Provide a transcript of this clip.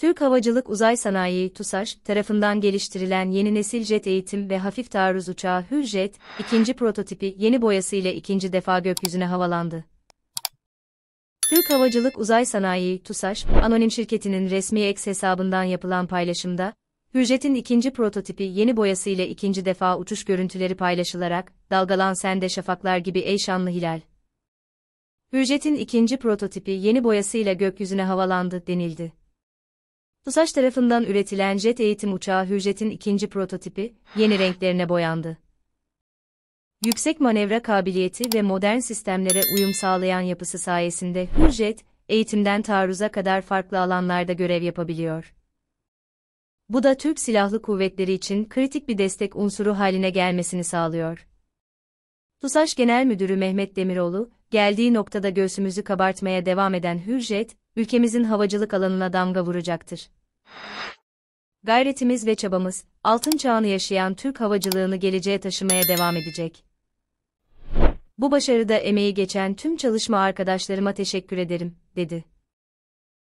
Türk Havacılık Uzay Sanayi TUSAŞ tarafından geliştirilen yeni nesil jet eğitim ve hafif taarruz uçağı Hürjet, ikinci prototipi yeni boyasıyla ikinci defa gökyüzüne havalandı. Türk Havacılık Uzay Sanayi TUSAŞ, anonim şirketinin resmi X hesabından yapılan paylaşımda, Hürjet'in ikinci prototipi yeni boyasıyla ikinci defa uçuş görüntüleri paylaşılarak, dalgalan sende şafaklar gibi ey şanlı hilal. Hürjet'in ikinci prototipi yeni boyasıyla gökyüzüne havalandı denildi. TUSAŞ tarafından üretilen jet eğitim uçağı Hürjet'in ikinci prototipi, yeni renklerine boyandı. Yüksek manevra kabiliyeti ve modern sistemlere uyum sağlayan yapısı sayesinde Hürjet, eğitimden taarruza kadar farklı alanlarda görev yapabiliyor. Bu da Türk Silahlı Kuvvetleri için kritik bir destek unsuru haline gelmesini sağlıyor. TUSAŞ Genel Müdürü Mehmet Demiroğlu, geldiği noktada göğsümüzü kabartmaya devam eden Hürjet, ülkemizin havacılık alanına damga vuracaktır. Gayretimiz ve çabamız, altın çağını yaşayan Türk havacılığını geleceğe taşımaya devam edecek. Bu başarıda emeği geçen tüm çalışma arkadaşlarıma teşekkür ederim, dedi.